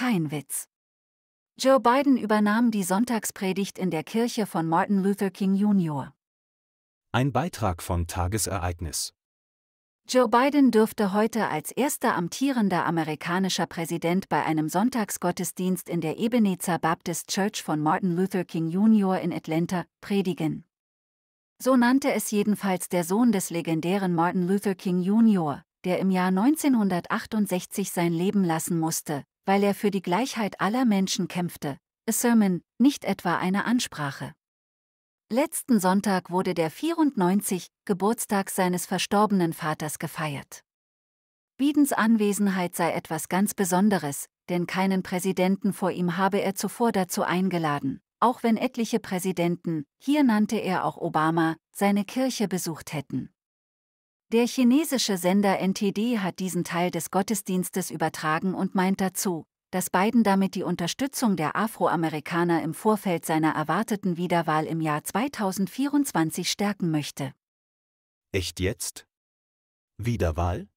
kein Witz. Joe Biden übernahm die Sonntagspredigt in der Kirche von Martin Luther King Jr. Ein Beitrag von Tagesereignis. Joe Biden dürfte heute als erster amtierender amerikanischer Präsident bei einem Sonntagsgottesdienst in der Ebenezer Baptist Church von Martin Luther King Jr. in Atlanta predigen. So nannte es jedenfalls der Sohn des legendären Martin Luther King Jr., der im Jahr 1968 sein Leben lassen musste, weil er für die Gleichheit aller Menschen kämpfte, a sermon, nicht etwa eine Ansprache. Letzten Sonntag wurde der 94. Geburtstag seines verstorbenen Vaters gefeiert. Bidens Anwesenheit sei etwas ganz Besonderes, denn keinen Präsidenten vor ihm habe er zuvor dazu eingeladen, auch wenn etliche Präsidenten, hier nannte er auch Obama, seine Kirche besucht hätten. Der chinesische Sender NTD hat diesen Teil des Gottesdienstes übertragen und meint dazu, dass Biden damit die Unterstützung der Afroamerikaner im Vorfeld seiner erwarteten Wiederwahl im Jahr 2024 stärken möchte. Echt jetzt? Wiederwahl?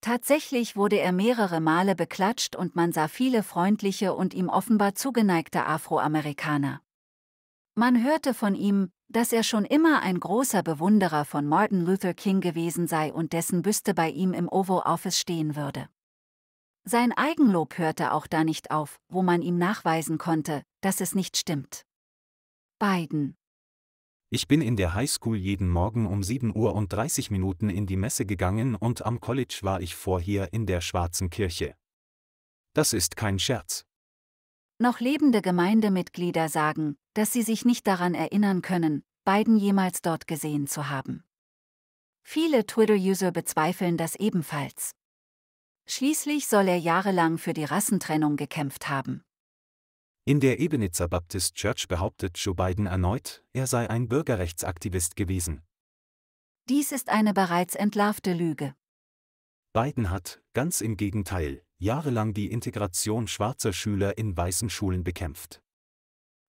Tatsächlich wurde er mehrere Male beklatscht und man sah viele freundliche und ihm offenbar zugeneigte Afroamerikaner. Man hörte von ihm, dass er schon immer ein großer Bewunderer von Martin Luther King gewesen sei und dessen Büste bei ihm im Ovo Office stehen würde. Sein Eigenlob hörte auch da nicht auf, wo man ihm nachweisen konnte, dass es nicht stimmt. Biden. Ich bin in der Highschool jeden Morgen um 7 Uhr und 30 Minuten in die Messe gegangen und am College war ich vorher in der schwarzen Kirche. Das ist kein Scherz. Noch lebende Gemeindemitglieder sagen, dass sie sich nicht daran erinnern können, beiden jemals dort gesehen zu haben. Viele Twitter-User bezweifeln das ebenfalls. Schließlich soll er jahrelang für die Rassentrennung gekämpft haben. In der Ebenitzer Baptist Church behauptet Joe Biden erneut, er sei ein Bürgerrechtsaktivist gewesen. Dies ist eine bereits entlarvte Lüge. Biden hat, ganz im Gegenteil, jahrelang die Integration schwarzer Schüler in weißen Schulen bekämpft.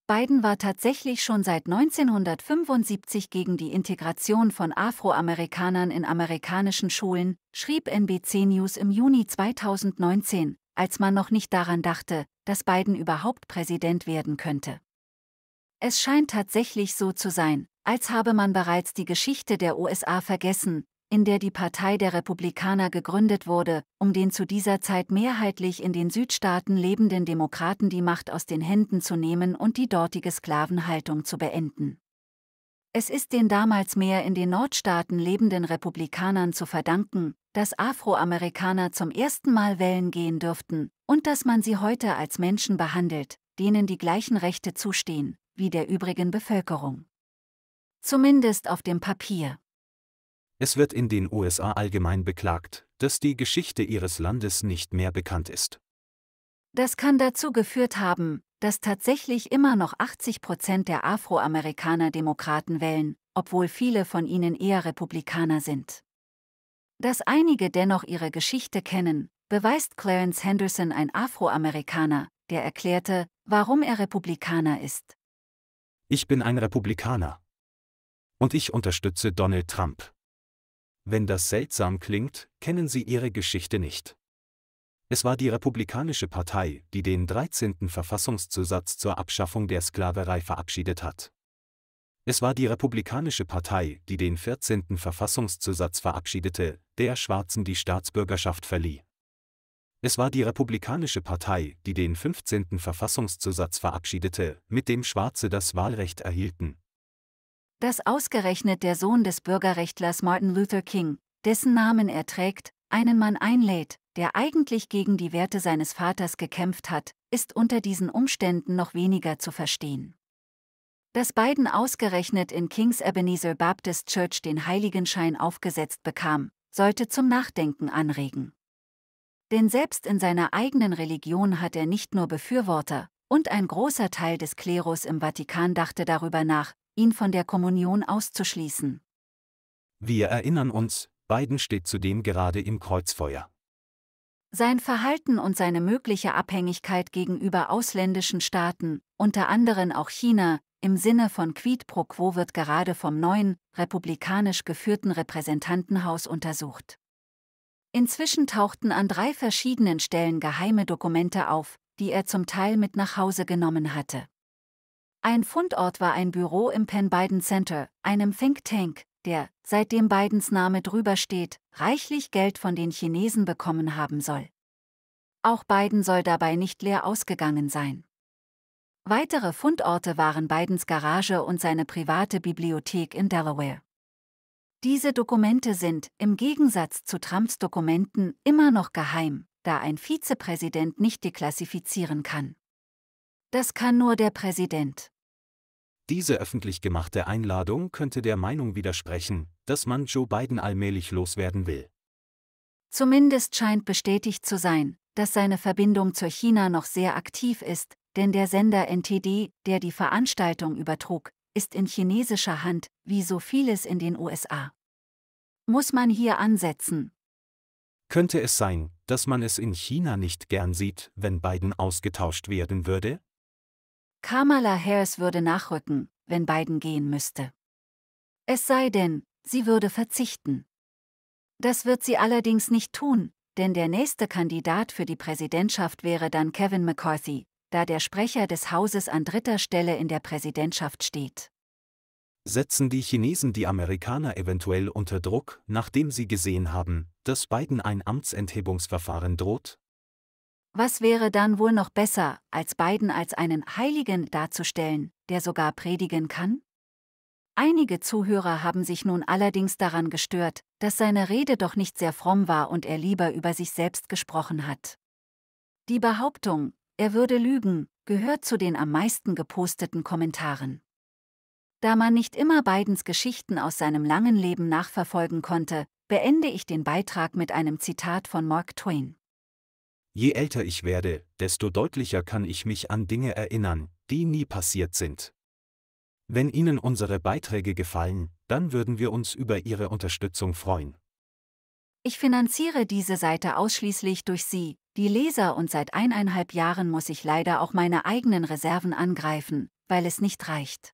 Biden war tatsächlich schon seit 1975 gegen die Integration von Afroamerikanern in amerikanischen Schulen, schrieb NBC News im Juni 2019, als man noch nicht daran dachte, dass Biden überhaupt Präsident werden könnte. Es scheint tatsächlich so zu sein, als habe man bereits die Geschichte der USA vergessen, in der die Partei der Republikaner gegründet wurde, um den zu dieser Zeit mehrheitlich in den Südstaaten lebenden Demokraten die Macht aus den Händen zu nehmen und die dortige Sklavenhaltung zu beenden. Es ist den damals mehr in den Nordstaaten lebenden Republikanern zu verdanken, dass Afroamerikaner zum ersten Mal Wellen gehen dürften und dass man sie heute als Menschen behandelt, denen die gleichen Rechte zustehen, wie der übrigen Bevölkerung. Zumindest auf dem Papier. Es wird in den USA allgemein beklagt, dass die Geschichte ihres Landes nicht mehr bekannt ist. Das kann dazu geführt haben, dass tatsächlich immer noch 80 Prozent der Afroamerikaner Demokraten wählen, obwohl viele von ihnen eher Republikaner sind. Dass einige dennoch ihre Geschichte kennen, beweist Clarence Henderson, ein Afroamerikaner, der erklärte, warum er Republikaner ist. Ich bin ein Republikaner. Und ich unterstütze Donald Trump. Wenn das seltsam klingt, kennen Sie Ihre Geschichte nicht. Es war die Republikanische Partei, die den 13. Verfassungszusatz zur Abschaffung der Sklaverei verabschiedet hat. Es war die Republikanische Partei, die den 14. Verfassungszusatz verabschiedete, der Schwarzen die Staatsbürgerschaft verlieh. Es war die Republikanische Partei, die den 15. Verfassungszusatz verabschiedete, mit dem Schwarze das Wahlrecht erhielten dass ausgerechnet der Sohn des Bürgerrechtlers Martin Luther King, dessen Namen er trägt, einen Mann einlädt, der eigentlich gegen die Werte seines Vaters gekämpft hat, ist unter diesen Umständen noch weniger zu verstehen. Dass Biden ausgerechnet in King's Ebenezer Baptist Church den Heiligenschein aufgesetzt bekam, sollte zum Nachdenken anregen. Denn selbst in seiner eigenen Religion hat er nicht nur Befürworter, und ein großer Teil des Klerus im Vatikan dachte darüber nach, ihn von der Kommunion auszuschließen. Wir erinnern uns, Biden steht zudem gerade im Kreuzfeuer. Sein Verhalten und seine mögliche Abhängigkeit gegenüber ausländischen Staaten, unter anderem auch China, im Sinne von Quid pro quo wird gerade vom neuen, republikanisch geführten Repräsentantenhaus untersucht. Inzwischen tauchten an drei verschiedenen Stellen geheime Dokumente auf, die er zum Teil mit nach Hause genommen hatte. Ein Fundort war ein Büro im Penn Biden Center, einem Think Tank, der, seitdem Bidens Name drüber steht, reichlich Geld von den Chinesen bekommen haben soll. Auch Biden soll dabei nicht leer ausgegangen sein. Weitere Fundorte waren Bidens Garage und seine private Bibliothek in Delaware. Diese Dokumente sind, im Gegensatz zu Trumps Dokumenten, immer noch geheim, da ein Vizepräsident nicht deklassifizieren kann. Das kann nur der Präsident. Diese öffentlich gemachte Einladung könnte der Meinung widersprechen, dass man Joe Biden allmählich loswerden will. Zumindest scheint bestätigt zu sein, dass seine Verbindung zur China noch sehr aktiv ist, denn der Sender NTD, der die Veranstaltung übertrug, ist in chinesischer Hand, wie so vieles in den USA. Muss man hier ansetzen? Könnte es sein, dass man es in China nicht gern sieht, wenn Biden ausgetauscht werden würde? Kamala Harris würde nachrücken, wenn Biden gehen müsste. Es sei denn, sie würde verzichten. Das wird sie allerdings nicht tun, denn der nächste Kandidat für die Präsidentschaft wäre dann Kevin McCarthy, da der Sprecher des Hauses an dritter Stelle in der Präsidentschaft steht. Setzen die Chinesen die Amerikaner eventuell unter Druck, nachdem sie gesehen haben, dass Biden ein Amtsenthebungsverfahren droht? Was wäre dann wohl noch besser, als Biden als einen Heiligen darzustellen, der sogar predigen kann? Einige Zuhörer haben sich nun allerdings daran gestört, dass seine Rede doch nicht sehr fromm war und er lieber über sich selbst gesprochen hat. Die Behauptung, er würde lügen, gehört zu den am meisten geposteten Kommentaren. Da man nicht immer Bidens Geschichten aus seinem langen Leben nachverfolgen konnte, beende ich den Beitrag mit einem Zitat von Mark Twain. Je älter ich werde, desto deutlicher kann ich mich an Dinge erinnern, die nie passiert sind. Wenn Ihnen unsere Beiträge gefallen, dann würden wir uns über Ihre Unterstützung freuen. Ich finanziere diese Seite ausschließlich durch Sie, die Leser und seit eineinhalb Jahren muss ich leider auch meine eigenen Reserven angreifen, weil es nicht reicht.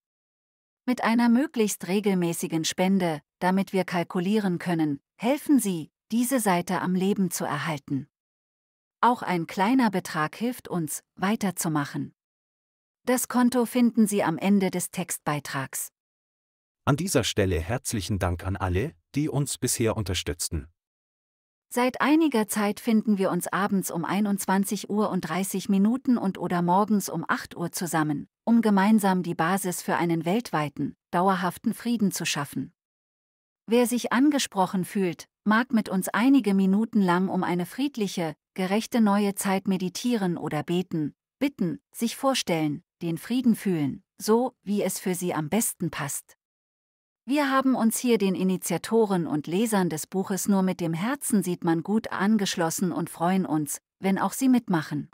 Mit einer möglichst regelmäßigen Spende, damit wir kalkulieren können, helfen Sie, diese Seite am Leben zu erhalten. Auch ein kleiner Betrag hilft uns, weiterzumachen. Das Konto finden Sie am Ende des Textbeitrags. An dieser Stelle herzlichen Dank an alle, die uns bisher unterstützten. Seit einiger Zeit finden wir uns abends um 21 Uhr und 30 Minuten und oder morgens um 8 Uhr zusammen, um gemeinsam die Basis für einen weltweiten, dauerhaften Frieden zu schaffen. Wer sich angesprochen fühlt, mag mit uns einige Minuten lang um eine friedliche, gerechte neue Zeit meditieren oder beten, bitten, sich vorstellen, den Frieden fühlen, so wie es für sie am besten passt. Wir haben uns hier den Initiatoren und Lesern des Buches Nur mit dem Herzen sieht man gut angeschlossen und freuen uns, wenn auch sie mitmachen.